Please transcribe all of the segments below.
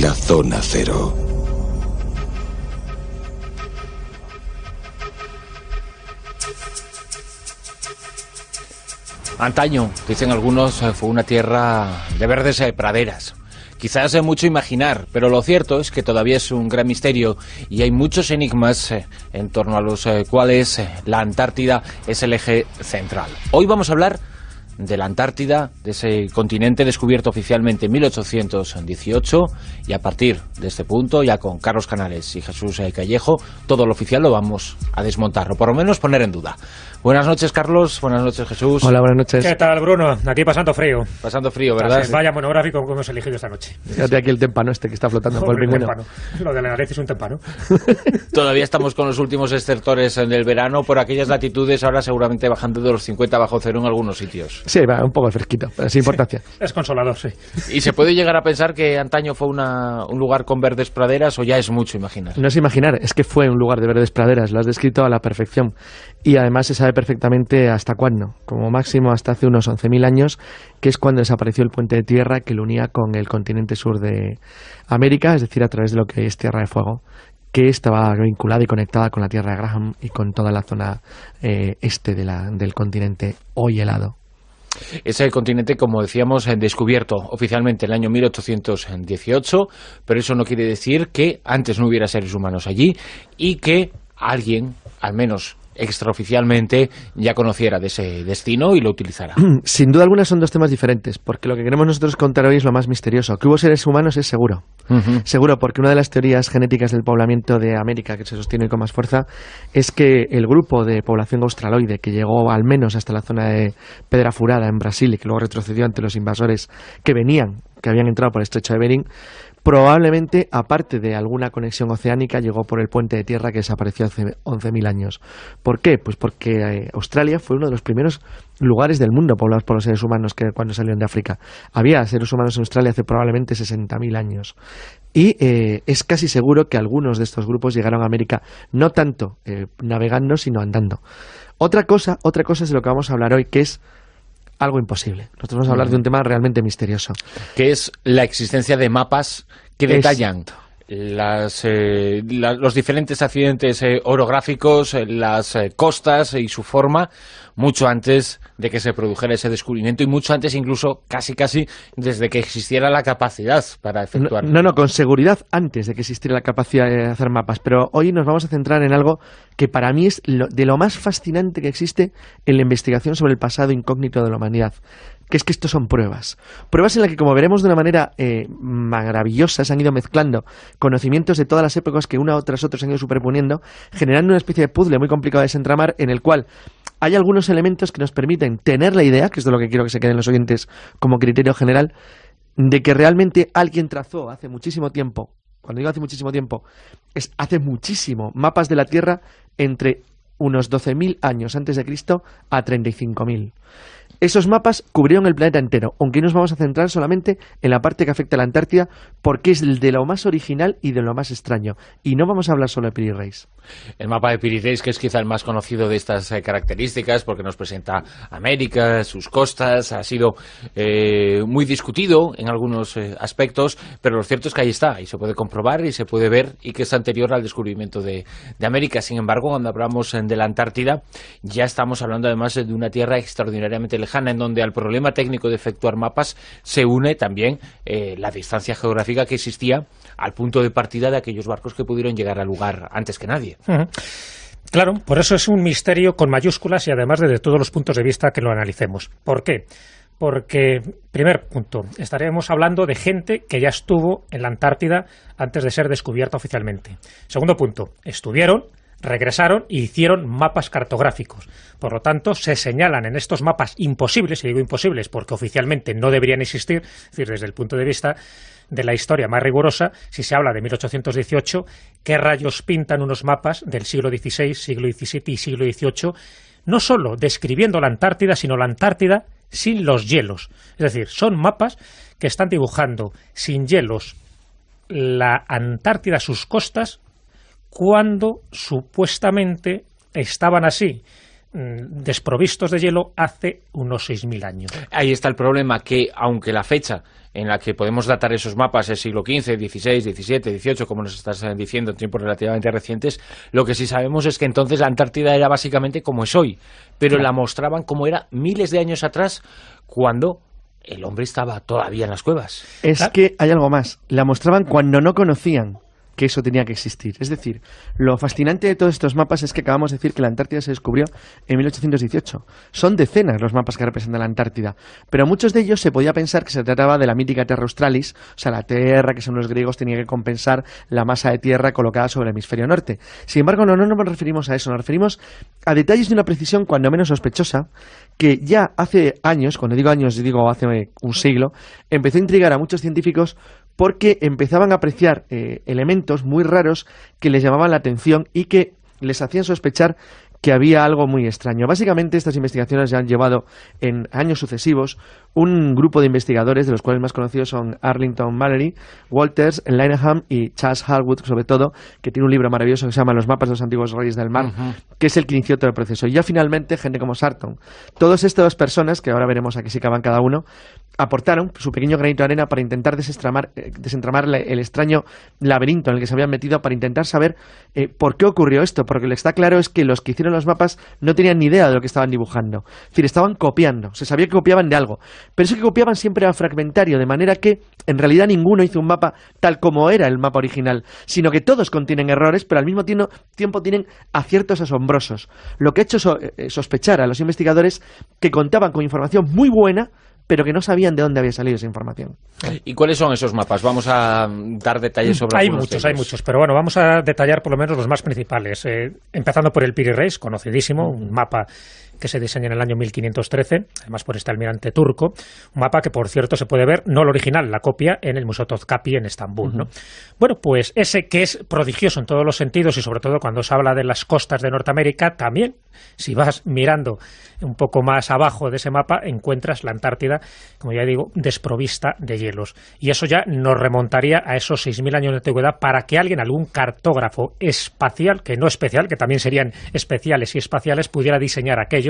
la zona cero. Antaño, dicen algunos, eh, fue una tierra de verdes praderas. Quizás es mucho imaginar, pero lo cierto es que todavía es un gran misterio y hay muchos enigmas eh, en torno a los eh, cuales la Antártida es el eje central. Hoy vamos a hablar de la Antártida, de ese continente descubierto oficialmente en 1818 y a partir de este punto, ya con Carlos Canales y Jesús Callejo, todo lo oficial lo vamos a desmontar o por lo menos poner en duda. Buenas noches, Carlos. Buenas noches, Jesús. Hola, buenas noches. ¿Qué tal, Bruno? Aquí pasando frío. Pasando frío, ¿verdad? vaya monográfico como hemos elegido esta noche. Fíjate aquí el tempano este que está flotando por el Lo de la nariz es un tempano. Todavía estamos con los últimos en el verano. Por aquellas latitudes, ahora seguramente bajando de los 50 bajo cero en algunos sitios. Sí, va un poco fresquito, pero sin importancia. es consolador, sí. Y se puede llegar a pensar que antaño fue una, un lugar con verdes praderas o ya es mucho imaginar. No es imaginar, es que fue un lugar de verdes praderas. Lo has descrito a la perfección. Y además esa perfectamente hasta cuándo, como máximo hasta hace unos 11.000 años, que es cuando desapareció el puente de tierra que lo unía con el continente sur de América, es decir, a través de lo que es Tierra de Fuego, que estaba vinculada y conectada con la Tierra de Graham y con toda la zona eh, este del continente hoy helado. Es el continente, como decíamos, eh, descubierto oficialmente en el año 1818, pero eso no quiere decir que antes no hubiera seres humanos allí y que alguien, al menos extraoficialmente ya conociera de ese destino y lo utilizara. Sin duda alguna son dos temas diferentes, porque lo que queremos nosotros contar hoy es lo más misterioso. Que hubo seres humanos es seguro. Seguro, porque una de las teorías genéticas del poblamiento de América que se sostiene con más fuerza es que el grupo de población australoide que llegó al menos hasta la zona de Pedra Furada en Brasil y que luego retrocedió ante los invasores que venían que habían entrado por el estrecho de Bering, probablemente, aparte de alguna conexión oceánica, llegó por el puente de tierra que desapareció hace 11.000 años. ¿Por qué? Pues porque eh, Australia fue uno de los primeros lugares del mundo poblados por los seres humanos que cuando salieron de África. Había seres humanos en Australia hace probablemente 60.000 años. Y eh, es casi seguro que algunos de estos grupos llegaron a América no tanto eh, navegando, sino andando. Otra cosa, otra cosa es de lo que vamos a hablar hoy, que es algo imposible. Nosotros vamos a hablar de un tema realmente misterioso. Que es la existencia de mapas que detallan. Eh, los diferentes accidentes eh, orográficos, eh, las costas y su forma, mucho antes de que se produjera ese descubrimiento y mucho antes incluso, casi casi, desde que existiera la capacidad para efectuar. No, no, con seguridad antes de que existiera la capacidad de hacer mapas, pero hoy nos vamos a centrar en algo que para mí es de lo más fascinante que existe en la investigación sobre el pasado incógnito de la humanidad, que es que estos son pruebas. Pruebas en las que, como veremos de una manera eh, maravillosa, se han ido mezclando conocimientos de todas las épocas que una tras otra se han ido superponiendo, generando una especie de puzzle muy complicado de desentramar en el cual hay algunos elementos que nos permiten tener la idea, que es de lo que quiero que se queden los oyentes como criterio general, de que realmente alguien trazó hace muchísimo tiempo, cuando digo hace muchísimo tiempo, es hace muchísimo, mapas de la Tierra entre unos 12.000 años antes de Cristo a 35.000. Esos mapas cubrieron el planeta entero, aunque nos vamos a centrar solamente en la parte que afecta a la Antártida, porque es de lo más original y de lo más extraño. Y no vamos a hablar solo de Piri El mapa de Piri que es quizá el más conocido de estas eh, características, porque nos presenta América, sus costas, ha sido eh, muy discutido en algunos eh, aspectos, pero lo cierto es que ahí está, y se puede comprobar y se puede ver, y que es anterior al descubrimiento de, de América. Sin embargo, cuando hablamos de la Antártida, ya estamos hablando además de una tierra extraordinariamente en donde al problema técnico de efectuar mapas se une también eh, la distancia geográfica que existía al punto de partida de aquellos barcos que pudieron llegar al lugar antes que nadie. Claro, por eso es un misterio con mayúsculas y además desde todos los puntos de vista que lo analicemos. ¿Por qué? Porque, primer punto, estaremos hablando de gente que ya estuvo en la Antártida antes de ser descubierta oficialmente. Segundo punto, estuvieron, regresaron y e hicieron mapas cartográficos. Por lo tanto, se señalan en estos mapas imposibles, y digo imposibles porque oficialmente no deberían existir, es decir, desde el punto de vista de la historia más rigurosa, si se habla de 1818, qué rayos pintan unos mapas del siglo XVI, siglo XVII y siglo XVIII, no solo describiendo la Antártida, sino la Antártida sin los hielos. Es decir, son mapas que están dibujando sin hielos la Antártida, sus costas, cuando supuestamente estaban así mm, desprovistos de hielo hace unos 6.000 años. Ahí está el problema, que aunque la fecha en la que podemos datar esos mapas es siglo XV, XVI, XVII, XVIII, como nos estás eh, diciendo, en tiempos relativamente recientes, lo que sí sabemos es que entonces la Antártida era básicamente como es hoy, pero la mostraban como era miles de años atrás, cuando el hombre estaba todavía en las cuevas. Es que hay algo más, la mostraban cuando no conocían que eso tenía que existir. Es decir, lo fascinante de todos estos mapas es que acabamos de decir que la Antártida se descubrió en 1818. Son decenas los mapas que representan la Antártida, pero muchos de ellos se podía pensar que se trataba de la mítica Terra Australis, o sea, la Tierra que son los griegos tenía que compensar la masa de tierra colocada sobre el hemisferio norte. Sin embargo, no, no nos referimos a eso, nos referimos a detalles de una precisión cuando menos sospechosa que ya hace años, cuando digo años digo hace un siglo, empezó a intrigar a muchos científicos porque empezaban a apreciar eh, elementos muy raros que les llamaban la atención y que les hacían sospechar que había algo muy extraño. Básicamente estas investigaciones ya han llevado en años sucesivos un grupo de investigadores, de los cuales más conocidos son Arlington Mallory, Walters, Lineham y Charles Harwood, sobre todo, que tiene un libro maravilloso que se llama Los mapas de los antiguos reyes del mar, que es el que inició todo el proceso. Y ya finalmente gente como Sarton. Todas estas personas, que ahora veremos a qué se acaban cada uno, aportaron su pequeño granito de arena para intentar eh, desentramar, el extraño laberinto en el que se habían metido para intentar saber eh, por qué ocurrió esto, porque lo que está claro es que los que hicieron los mapas no tenían ni idea de lo que estaban dibujando. Es decir, estaban copiando, se sabía que copiaban de algo, pero eso que copiaban siempre era fragmentario, de manera que en realidad ninguno hizo un mapa tal como era el mapa original, sino que todos contienen errores, pero al mismo tiempo tienen aciertos asombrosos. Lo que ha hecho eh, sospechar a los investigadores que contaban con información muy buena, pero que no sabían de dónde había salido esa información. ¿Y cuáles son esos mapas? Vamos a dar detalles sobre Hay muchos, hay muchos, pero bueno, vamos a detallar por lo menos los más principales. Eh, empezando por el Piri conocidísimo, un mapa que se diseña en el año 1513, además por este almirante turco. Un mapa que, por cierto, se puede ver, no el original, la copia, en el Museo en Estambul. ¿no? Bueno, pues ese que es prodigioso en todos los sentidos y sobre todo cuando se habla de las costas de Norteamérica, también, si vas mirando un poco más abajo de ese mapa, encuentras la Antártida, como ya digo, desprovista de hielos. Y eso ya nos remontaría a esos 6.000 años de antigüedad para que alguien, algún cartógrafo espacial, que no especial, que también serían especiales y espaciales, pudiera diseñar aquello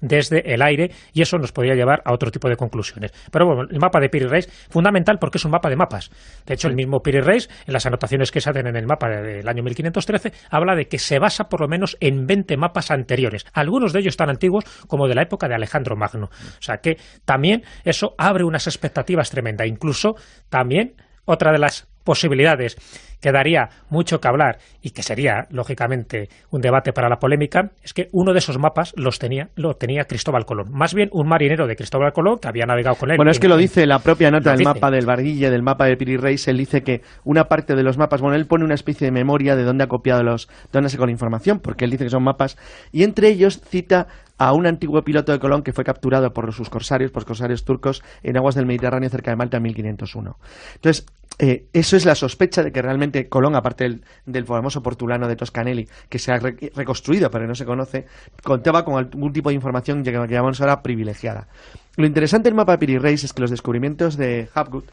desde el aire y eso nos podría llevar a otro tipo de conclusiones. Pero bueno, el mapa de Piri Reis, fundamental porque es un mapa de mapas. De hecho, el mismo Piri Reis, en las anotaciones que se hacen en el mapa del año 1513, habla de que se basa por lo menos en 20 mapas anteriores, algunos de ellos tan antiguos como de la época de Alejandro Magno. O sea que también eso abre unas expectativas tremendas. Incluso también otra de las posibilidades que daría mucho que hablar y que sería, lógicamente, un debate para la polémica, es que uno de esos mapas los tenía, lo tenía Cristóbal Colón. Más bien un marinero de Cristóbal Colón que había navegado con él. Bueno, es que lo dice la propia nota del mapa del Barguille, del mapa de Piri Reis, él dice que una parte de los mapas, bueno, él pone una especie de memoria de dónde ha copiado los, dónde sacó la información, porque él dice que son mapas, y entre ellos cita a un antiguo piloto de Colón que fue capturado por sus corsarios, por corsarios turcos, en aguas del Mediterráneo cerca de Malta en 1501. Entonces, eh, eso es la sospecha de que realmente Colón, aparte del, famoso portulano de Toscanelli, que se ha reconstruido pero no se conoce, contaba con algún tipo de información que llamamos ahora privilegiada. Lo interesante del mapa es que los descubrimientos de Hapgood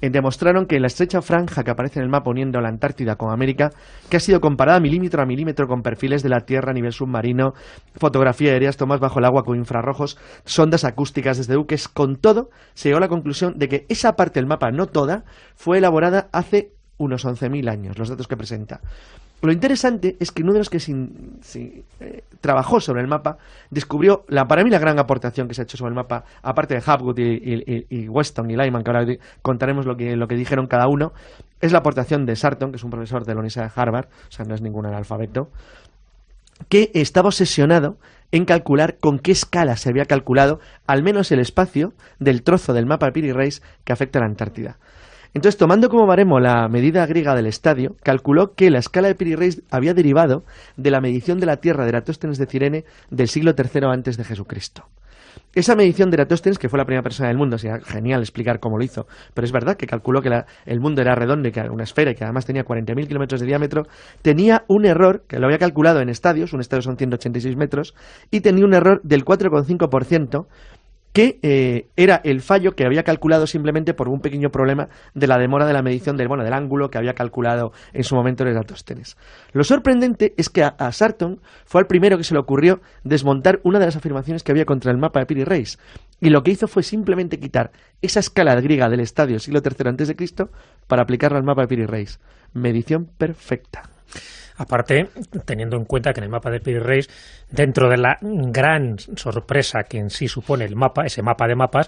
eh, demostraron que la estrecha franja que aparece en el mapa uniendo la Antártida con América, que ha sido comparada milímetro a milímetro con perfiles de la Tierra a nivel submarino, fotografía aéreas, tomadas bajo el agua con infrarrojos, sondas acústicas desde buques, con todo, se llegó a la conclusión de que esa parte del mapa, no toda, fue elaborada hace unos 11.000 años, los datos que presenta. Lo interesante es que uno de los que eh, trabajó sobre el mapa descubrió, la, para mí, la gran aportación que se ha hecho sobre el mapa, aparte de Hapgood y, Weston y Lyman, que ahora contaremos lo que, lo que dijeron cada uno, es la aportación de Sarton, que es un profesor de la Universidad de Harvard, o sea, no es ningún analfabeto, que estaba obsesionado en calcular con qué escala se había calculado al menos el espacio del trozo del mapa Piri Reis que afecta a la Antártida. Entonces, tomando como baremo la medida griega del estadio, calculó que la escala de Piri había derivado de la medición de la tierra de Eratóstenes de Cirene del siglo III antes de Jesucristo. Esa medición de Eratóstenes, que fue la primera persona del mundo, sería genial explicar cómo lo hizo, pero es verdad que calculó que el mundo era redondo que era una esfera y que además tenía 40.000 kilómetros de diámetro, tenía un error, que lo había calculado en estadios, un estadio son 186 metros, y tenía un error del 4,5%, que eh, era el fallo que había calculado simplemente por un pequeño problema de la demora de la medición del, bueno, del ángulo que había calculado en su momento el tenes. Lo sorprendente es que a, Sarton fue el primero que se le ocurrió desmontar una de las afirmaciones que había contra el mapa de Piri Reis, y lo que hizo fue simplemente quitar esa escala griega del estadio siglo III a.C. para aplicarla al mapa de Piri Reis. Medición perfecta. Aparte, teniendo en cuenta que en el mapa de Piri dentro de la gran sorpresa que en sí supone el mapa, ese mapa de mapas,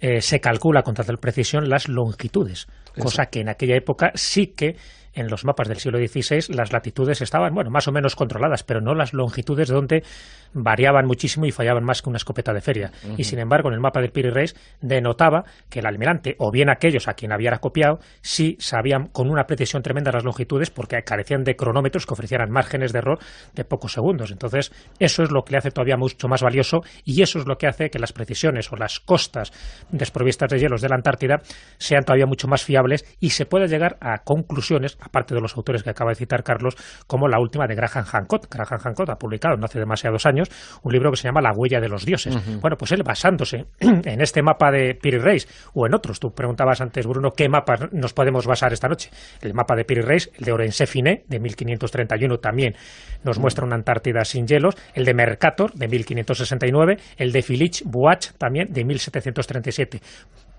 eh, se calcula con tal precisión las longitudes, cosa que en aquella época sí que en los mapas del siglo XVI las latitudes estaban, bueno, más o menos controladas, pero no las longitudes donde variaban muchísimo y fallaban más que una escopeta de feria. Y sin embargo, en el mapa del Piri Reis denotaba que el almirante, o bien aquellos a quien había copiado, sí sabían con una precisión tremenda las longitudes porque carecían de cronómetros que ofrecieran márgenes de error de pocos segundos. Entonces, eso es lo que le hace todavía mucho más valioso y eso es lo que hace que las precisiones o las costas desprovistas de hielos de la Antártida sean todavía mucho más fiables y se pueda llegar a conclusiones aparte de los autores que acaba de citar Carlos, como la última de Graham Hancock. Graham Hancock ha publicado no hace demasiados años un libro que se llama La huella de los dioses. Bueno, pues él basándose en este mapa de Piri Reis o en otros, tú preguntabas antes, Bruno, ¿qué mapas nos podemos basar esta noche? El mapa de Piri Reis, el de Orense de 1531 también nos muestra una Antártida sin hielos, el de Mercator, de 1569, el de Filich Buach, también de 1737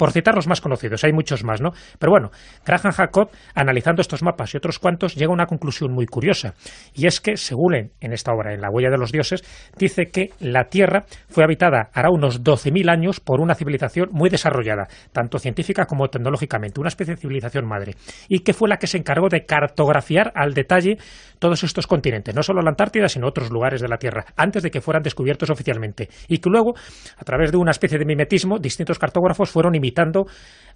por citar los más conocidos, hay muchos más, ¿no? Pero bueno, Graham Jacob, analizando estos mapas y otros cuantos, llega a una conclusión muy curiosa, y es que, según en esta obra, en La huella de los dioses, dice que la Tierra fue habitada hará unos 12.000 años por una civilización muy desarrollada, tanto científica como tecnológicamente, una especie de civilización madre, y que fue la que se encargó de cartografiar al detalle todos estos continentes, no solo la Antártida, sino otros lugares de la Tierra, antes de que fueran descubiertos oficialmente, y que luego, a través de una especie de mimetismo, distintos cartógrafos fueron imitados tanto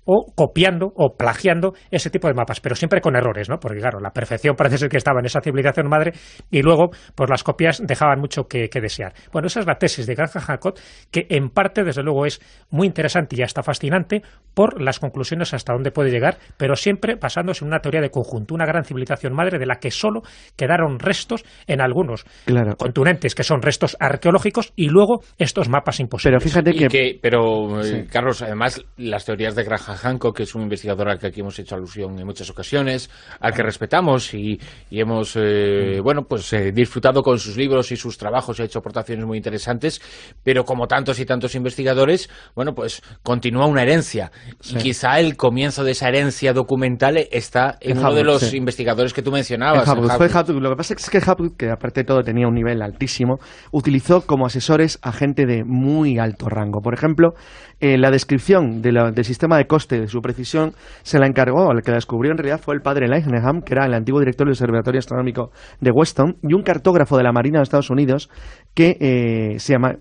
o copiando o plagiando ese tipo de mapas, pero siempre con errores, ¿no? Porque claro, la perfección parece ser que estaba en esa civilización madre y luego pues las copias dejaban mucho que, desear. Bueno, esa es la tesis de Granja Hancock, que en parte desde luego es muy interesante y hasta fascinante por las conclusiones hasta dónde puede llegar, pero siempre basándose en una teoría de conjunto, una gran civilización madre de la que solo quedaron restos en algunos claro. que son restos arqueológicos y luego estos mapas imposibles. Pero fíjate que, pero eh, Carlos, además las teorías de Granja que es un investigador al que aquí hemos hecho alusión en muchas ocasiones, al que respetamos y, hemos eh, mm. bueno pues eh, disfrutado con sus libros y sus trabajos, ha hecho aportaciones muy interesantes, pero como tantos y tantos investigadores, bueno pues continúa una herencia y quizá el comienzo de esa herencia documental está en, uno de los investigadores que tú mencionabas. Lo que pasa es que Hubble, que aparte de todo tenía un nivel altísimo, utilizó como asesores a gente de muy alto rango. Por ejemplo, eh, la descripción del sistema de coste de su precisión se la encargó, al que la descubrió en realidad fue el padre Leichenham, que era el antiguo director del Observatorio Astronómico de Weston, y un cartógrafo de la Marina de Estados Unidos que eh, se llama...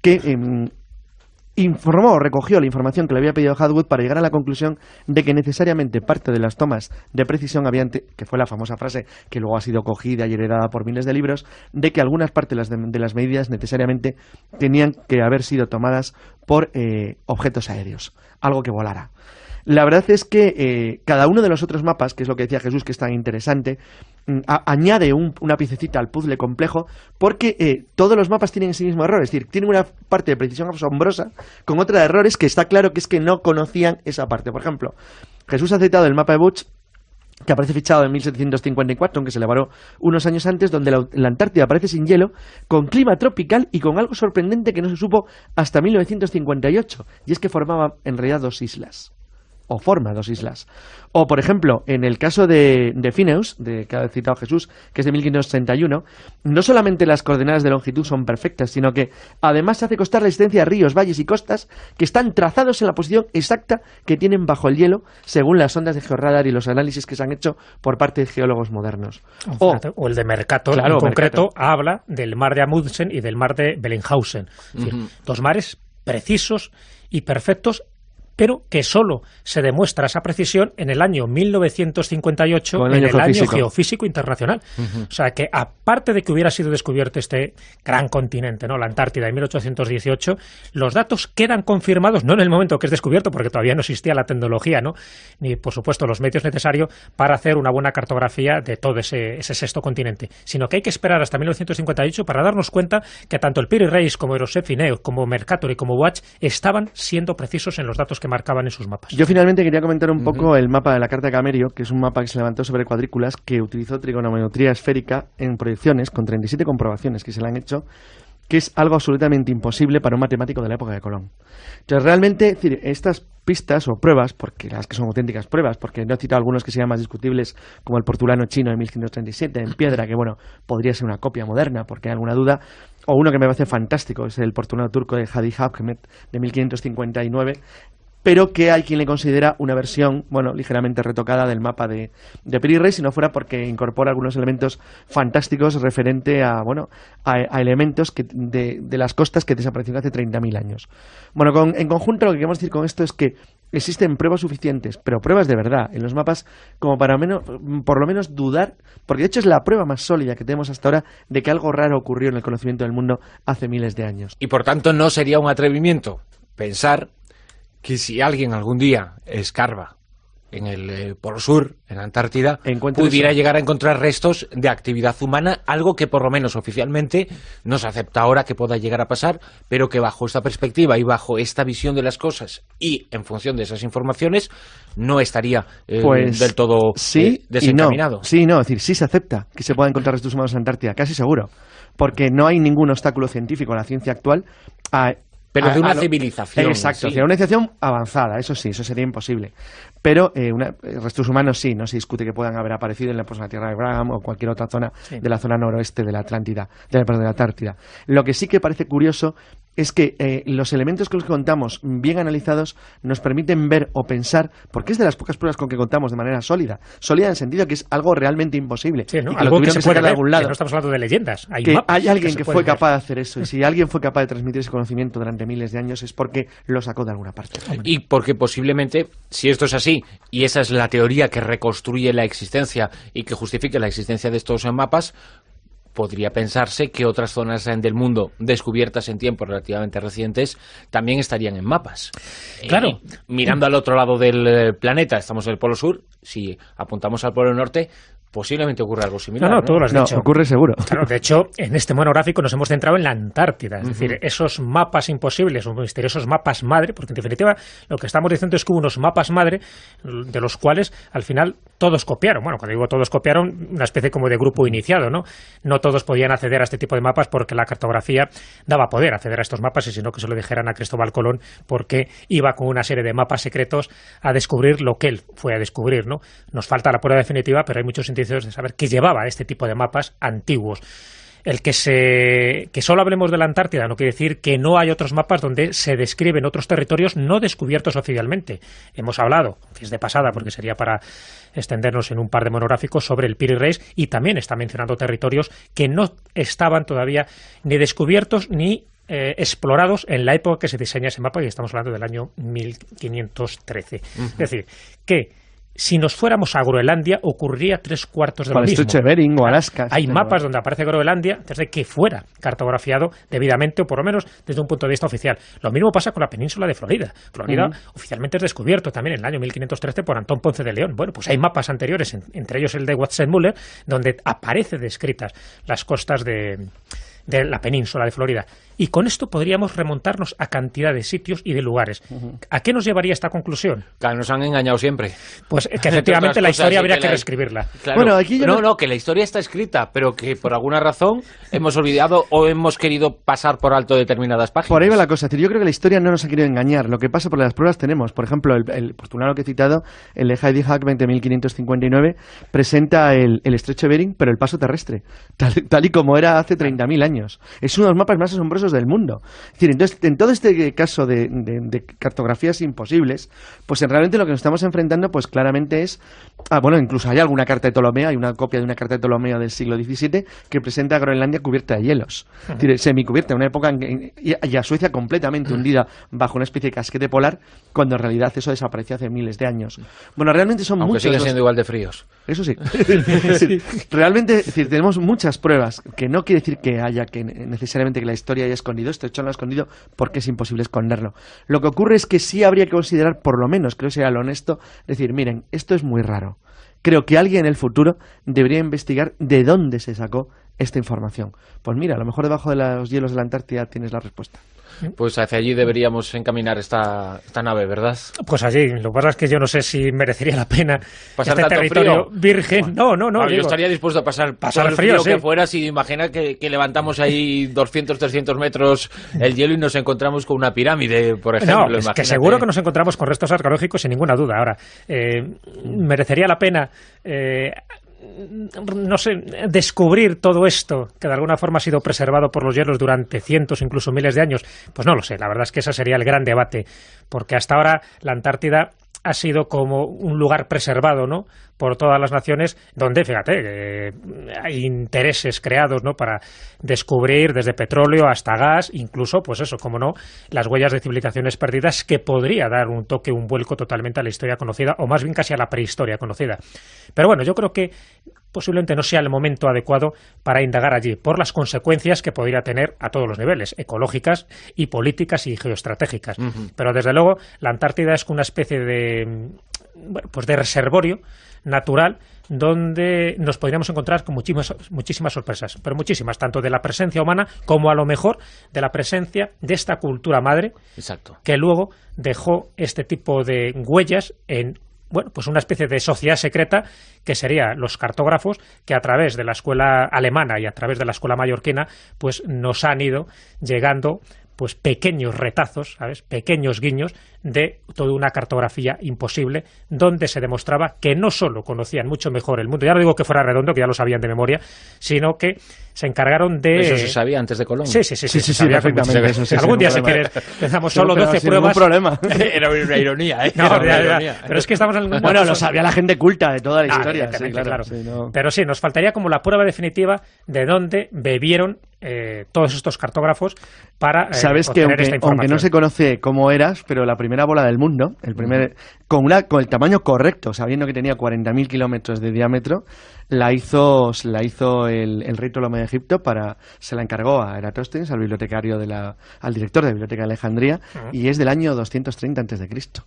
que em, informó, recogió la información que le había pedido Hadwood para llegar a la conclusión de que necesariamente parte de las tomas de precisión habían, que fue la famosa frase que luego ha sido cogida y heredada por miles de libros, de que algunas partes de las, medidas necesariamente tenían que haber sido tomadas por eh, objetos aéreos, algo que volara. La verdad es que eh, cada uno de los otros mapas, que es lo que decía Jesús, que es tan interesante, mm, añade una piececita al puzzle complejo porque eh, todos los mapas tienen ese mismo error, es decir, tienen una parte de precisión asombrosa con otra de errores que está claro que es que no conocían esa parte. Por ejemplo, Jesús ha citado el mapa de Butch que aparece fichado en 1754, aunque se elaboró unos años antes, donde la, la, Antártida aparece sin hielo, con clima tropical y con algo sorprendente que no se supo hasta 1958, y es que formaba en realidad dos islas o forma dos islas. O, por ejemplo, en el caso de, de Fineus, de, que ha citado Jesús, que es de 1581 no solamente las coordenadas de longitud son perfectas, sino que además hace costar la existencia de ríos, valles y costas que están trazados en la posición exacta que tienen bajo el hielo, según las ondas de georradar y los análisis que se han hecho por parte de geólogos modernos. O, el de Mercator, en concreto, habla del mar de Amundsen y del mar de Bellinghausen. dos mares precisos y perfectos pero que solo se demuestra esa precisión en el año 1958, en el año geofísico internacional. O sea que, aparte de que hubiera sido descubierto este gran continente, ¿no? la Antártida, en 1818, los datos quedan confirmados, no en el momento que es descubierto, porque todavía no existía la tecnología, ¿no? ni por supuesto los medios necesarios para hacer una buena cartografía de todo ese, sexto continente, sino que hay que esperar hasta 1958 para darnos cuenta que tanto el Piri Reis como Erosef como Mercator y como Watch estaban siendo precisos en los datos que marcaban en mapas. Yo finalmente quería comentar un poco el mapa de la carta de Camerio, que es un mapa que se levantó sobre cuadrículas que utilizó trigonometría esférica en proyecciones con 37 comprobaciones que se le han hecho que es algo absolutamente imposible para un matemático de la época de Colón. Entonces, realmente, estas pistas o pruebas, porque las que son auténticas pruebas, porque no he citado algunos que sean más discutibles, como el portulano chino de 1537 en piedra, que bueno, podría ser una copia moderna, porque hay alguna duda, o uno que me parece fantástico, es el portulano turco de Hadi Hafmet de 1559, pero que hay quien le considera una versión, bueno, ligeramente retocada del mapa de, de si no fuera porque incorpora algunos elementos fantásticos referente a, bueno, a, elementos que, de, de, las costas que desaparecieron hace 30.000 años. Bueno, en conjunto lo que queremos decir con esto es que existen pruebas suficientes, pero pruebas de verdad, en los mapas, como para menos, por lo menos dudar, porque de hecho es la prueba más sólida que tenemos hasta ahora de que algo raro ocurrió en el conocimiento del mundo hace miles de años. Y por tanto no sería un atrevimiento pensar que si alguien algún día escarba en el eh, Polo Sur, en la Antártida, pudiera llegar a encontrar restos de actividad humana, algo que por lo menos oficialmente no se acepta ahora que pueda llegar a pasar, pero que bajo esta perspectiva y bajo esta visión de las cosas y en función de esas informaciones no estaría eh, pues del todo eh, sí Sí, no, es decir, sí se acepta que se puedan encontrar restos humanos en la Antártida, casi seguro, porque no hay ningún obstáculo científico en la ciencia actual a pero ah, de una civilización. Exacto, una civilización avanzada, eso sí, eso sería imposible. Pero eh, una, restos humanos sí, no se discute que puedan haber aparecido en la, pues, Tierra de Abraham o cualquier otra zona de la zona noroeste de la Atlántida, de la, perdón, de la Antártida. Lo que sí que parece curioso es que eh, los elementos con los que contamos, bien analizados, nos permiten ver o pensar, porque es de las pocas pruebas con que contamos de manera sólida. Sólida en el sentido que es algo realmente imposible. Sí, ¿no? algo que se puede ver, algún lado. no estamos hablando de leyendas. Hay, hay alguien que, fue capaz de hacer eso. Y si alguien fue capaz de transmitir ese conocimiento durante miles de años es porque lo sacó de alguna parte. Y porque posiblemente, si esto es así, y esa es la teoría que reconstruye la existencia y que justifica la existencia de estos mapas, podría pensarse que otras zonas del mundo descubiertas en tiempos relativamente recientes también estarían en mapas. Claro. Eh, mirando al otro lado del eh, planeta, estamos en el Polo Sur, si apuntamos al Polo Norte, posiblemente ocurra algo similar. No, no, tú lo has dicho. ocurre seguro. de hecho, en este monográfico nos hemos centrado en la Antártida, es decir, esos mapas imposibles, o misteriosos mapas madre, porque en definitiva lo que estamos diciendo es que hubo unos mapas madre de los cuales al final todos copiaron. Bueno, cuando digo todos copiaron, una especie como de grupo iniciado, ¿no? No todos podían acceder a este tipo de mapas porque la cartografía daba poder acceder a estos mapas, y sino que se lo dijeran a Cristóbal Colón porque iba con una serie de mapas secretos a descubrir lo que él fue a descubrir, ¿no? Nos falta la prueba definitiva, pero hay muchos indicios de saber qué llevaba este tipo de mapas antiguos. El que, se, que solo hablemos de la Antártida no quiere decir que no hay otros mapas donde se describen otros territorios no descubiertos oficialmente. Hemos hablado, que es de pasada porque sería para extendernos en un par de monográficos sobre el Piri Reis y también está mencionando territorios que no estaban todavía ni descubiertos ni eh, explorados en la época que se diseña ese mapa y estamos hablando del año 1513. Es decir, que si nos fuéramos a Groenlandia, ocurría tres cuartos de lo mismo. Bering o Alaska. Hay mapas donde aparece Groenlandia desde que fuera cartografiado debidamente, o por lo menos desde un punto de vista oficial. Lo mismo pasa con la península de Florida. Florida oficialmente es descubierto también en el año 1513 por Antón Ponce de León. Bueno, pues hay mapas anteriores, entre ellos el de Watson Muller, donde aparecen descritas las costas de de la península de Florida. Y con esto podríamos remontarnos a cantidad de sitios y de lugares. ¿A qué nos llevaría esta conclusión? Que nos han engañado siempre. Pues que efectivamente la historia habría que, reescribirla. Bueno, aquí no, no, que la historia está escrita, pero que por alguna razón hemos olvidado o hemos querido pasar por alto determinadas páginas. Por ahí va la cosa. Yo creo que la historia no nos ha querido engañar. Lo que pasa por las pruebas tenemos. Por ejemplo, el, el postulado que he citado, el Heidi Hack 20.559, presenta el, estrecho de Bering, pero el paso terrestre, tal, tal y como era hace 30.000 años. Es uno de los mapas más asombrosos del mundo. entonces, en todo este caso de, cartografías imposibles, pues realmente lo que nos estamos enfrentando, pues claramente es, ah, bueno, incluso hay alguna carta de Ptolomeo, hay una copia de una carta de Ptolomeo del siglo XVII que presenta a Groenlandia cubierta de hielos, es decir, semicubierta, una época en que, y a Suecia completamente hundida bajo una especie de casquete polar, cuando en realidad eso desapareció hace miles de años. Bueno, realmente son Aunque siendo igual de fríos. Eso sí. Realmente, es decir, tenemos muchas pruebas que no quiere decir que haya que necesariamente que la historia haya escondido esto, hecho no lo ha escondido porque es imposible esconderlo. Lo que ocurre es que sí habría que considerar, por lo menos, creo que sea lo honesto, decir, miren, esto es muy raro. Creo que alguien en el futuro debería investigar de dónde se sacó esta información? Pues mira, a lo mejor debajo de los hielos de la Antártida tienes la respuesta. Pues hacia allí deberíamos encaminar esta, nave, ¿verdad? Pues allí. Lo que pasa es que yo no sé si merecería la pena pasar este territorio virgen. No, no, no. yo estaría dispuesto a pasar, pasar el frío, que fuera si imagina que, levantamos ahí 200, 300 metros el hielo y nos encontramos con una pirámide, por ejemplo. No, es que seguro que nos encontramos con restos arqueológicos sin ninguna duda. Ahora, eh, merecería la pena eh, no sé, descubrir todo esto que de alguna forma ha sido preservado por los hielos durante cientos, incluso miles de años? Pues no lo sé, la verdad es que ese sería el gran debate, porque hasta ahora la Antártida ha sido como un lugar preservado, ¿no? por todas las naciones, donde, fíjate, eh, hay intereses creados ¿no? para descubrir desde petróleo hasta gas, incluso, pues eso, como no, las huellas de civilizaciones perdidas, que podría dar un toque, un vuelco totalmente a la historia conocida, o más bien casi a la prehistoria conocida. Pero bueno, yo creo que posiblemente no sea el momento adecuado para indagar allí, por las consecuencias que podría tener a todos los niveles, ecológicas y políticas y geoestratégicas. Pero desde luego, la Antártida es una especie de, pues de reservorio natural donde nos podríamos encontrar con muchísimas, muchísimas sorpresas, pero muchísimas, tanto de la presencia humana como a lo mejor de la presencia de esta cultura madre, Exacto. que luego dejó este tipo de huellas en bueno, pues una especie de sociedad secreta que sería los cartógrafos que a través de la escuela alemana y a través de la escuela mallorquina pues nos han ido llegando pues pequeños retazos, Pequeños guiños de toda una cartografía imposible, donde se demostraba que no solo conocían mucho mejor el mundo, ya no digo que fuera redondo, que ya lo sabían de memoria, sino que se encargaron de... Eso se sabía antes de Colón. Sí, sí, sí, sí, sí, sí perfectamente. sí, Algún día, si quieres, pensamos, solo 12 pruebas. problema. Era una ironía, ¿eh? No, Era una ironía. Pero es que estamos en Bueno, lo sabía la gente culta de toda la ah, historia. claro. Pero sí, nos faltaría como la prueba definitiva de dónde bebieron eh, todos estos cartógrafos para eh, Sabes que aunque, esta información. aunque no se conoce cómo eras, pero la primera bola del mundo, el primer, con, una, con el tamaño correcto, sabiendo que tenía 40.000 kilómetros de diámetro, la hizo, la hizo el, el rey Ptolomeo de Egipto para, se la encargó a Eratóstenes, al bibliotecario de la, al director de la Biblioteca de Alejandría, y es del año 230 antes de Cristo.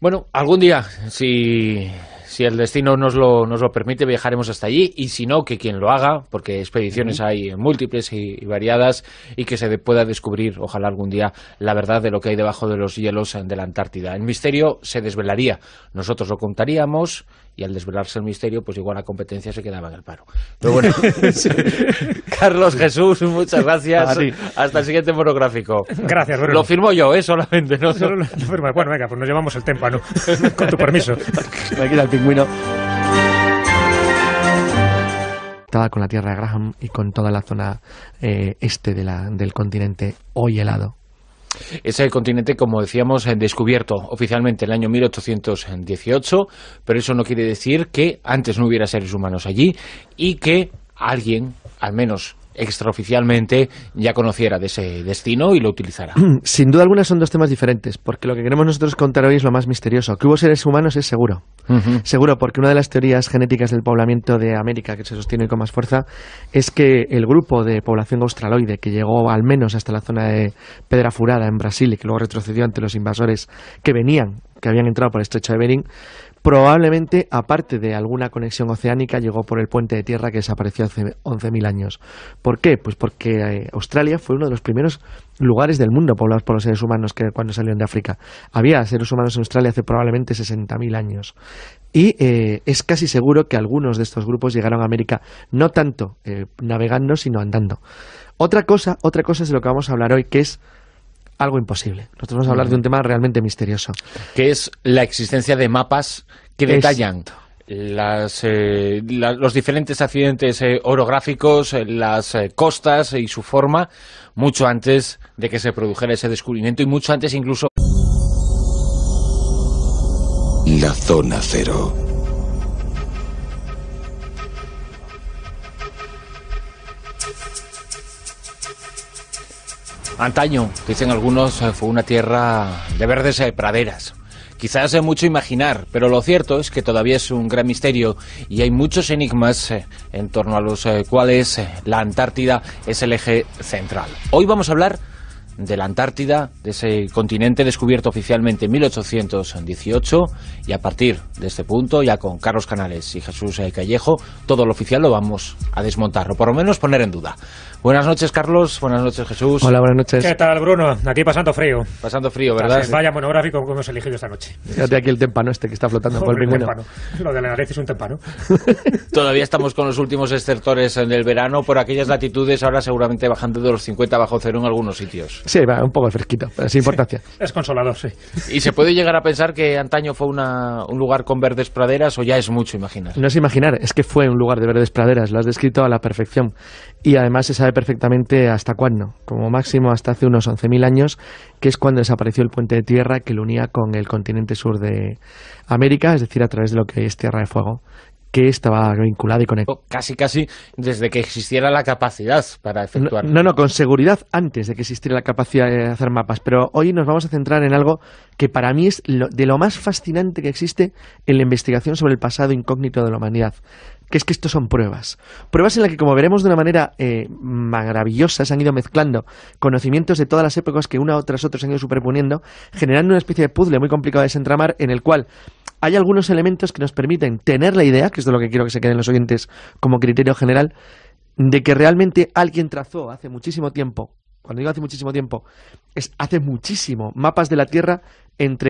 Bueno, algún día, si si el destino nos lo, nos lo permite, viajaremos hasta allí y si no, que quien lo haga, porque expediciones hay múltiples y, y, variadas y que se pueda descubrir, ojalá algún día, la verdad de lo que hay debajo de los hielos de la Antártida. El misterio se desvelaría. Nosotros lo contaríamos y al desvelarse el misterio, pues igual la competencia se quedaba en el paro. Pero bueno, Carlos Jesús, muchas gracias. Hasta el siguiente monográfico. Gracias, Bruno. Lo firmo yo, ¿eh? Solamente, bueno, venga, pues nos llevamos el témpano, con tu permiso. Aquí el pingüino. Estaba con la tierra de Graham y con toda la zona eh, este del continente hoy helado. Es el continente, como decíamos, descubierto oficialmente en el año 1818, pero eso no quiere decir que antes no hubiera seres humanos allí y que alguien, al menos extraoficialmente ya conociera de ese destino y lo utilizara. Sin duda alguna son dos temas diferentes, porque lo que queremos nosotros contar hoy es lo más misterioso. Que hubo seres humanos es seguro. Seguro, porque una de las teorías genéticas del poblamiento de América que se sostiene con más fuerza es que el grupo de población australoide que llegó al menos hasta la zona de Pedra Furada en Brasil y que luego retrocedió ante los invasores que venían que habían entrado por el estrecho de Bering, probablemente, aparte de alguna conexión oceánica, llegó por el puente de tierra que desapareció hace 11.000 años. ¿Por qué? Pues porque eh, Australia fue uno de los primeros lugares del mundo poblados por los seres humanos que cuando salieron de África. Había seres humanos en Australia hace probablemente 60.000 años. Y eh, es casi seguro que algunos de estos grupos llegaron a América no tanto eh, navegando, sino andando. Otra cosa, otra cosa es de lo que vamos a hablar hoy, que es algo imposible. Nosotros vamos a hablar de un tema realmente misterioso. Que es la existencia de mapas que detallan. Las, eh, los diferentes accidentes eh, orográficos, eh, las costas y su forma, mucho antes de que se produjera ese descubrimiento y mucho antes incluso... La zona cero. Antaño, dicen algunos, eh, fue una tierra de verdes eh, praderas. Quizás es mucho imaginar, pero lo cierto es que todavía es un gran misterio y hay muchos enigmas eh, en torno a los cuales la Antártida es el eje central. Hoy vamos a hablar de la Antártida, de ese continente descubierto oficialmente en 1818 y a partir de este punto, ya con Carlos Canales y Jesús eh, Callejo, todo lo oficial lo vamos a desmontar o por lo menos poner en duda. Buenas noches Carlos, buenas noches Jesús. Hola, buenas noches. ¿Qué tal Bruno? Aquí pasando frío. Pasando frío, ¿verdad? vaya monográfico como hemos elegido esta noche. Fíjate aquí el tempano este que está flotando por el Lo de la nariz es un tempano. Todavía estamos con los últimos en el verano por aquellas latitudes, ahora seguramente bajando de los 50 bajo cero en algunos sitios. Sí, va, un poco fresquito, pero sin importancia. es consolador, sí. ¿Y se puede llegar a pensar que antaño fue un lugar con verdes praderas o ya es mucho imaginar? No es imaginar, es que fue un lugar de verdes praderas, lo has descrito a la perfección. Y además se sabe perfectamente hasta cuándo, como máximo hasta hace unos 11.000 años, que es cuando desapareció el puente de tierra que lo unía con el continente sur de América, es decir, a través de lo que es Tierra de Fuego, que estaba vinculada y conectado. Oh, casi, casi desde que existiera la capacidad para efectuar. No, no, con seguridad antes de que existiera la capacidad de hacer mapas. Pero hoy nos vamos a centrar en algo que para mí es de lo más fascinante que existe en la investigación sobre el pasado incógnito de la humanidad que es que estos son pruebas. Pruebas en las que, como veremos de una manera eh, maravillosa, se han ido mezclando conocimientos de todas las épocas que una tras otra se han ido superponiendo, generando una especie de puzzle muy complicado de desentramar en el cual hay algunos elementos que nos permiten tener la idea, que es de lo que quiero que se queden los oyentes como criterio general, de que realmente alguien trazó hace muchísimo tiempo, cuando digo hace muchísimo tiempo, es hace muchísimo, mapas de la Tierra entre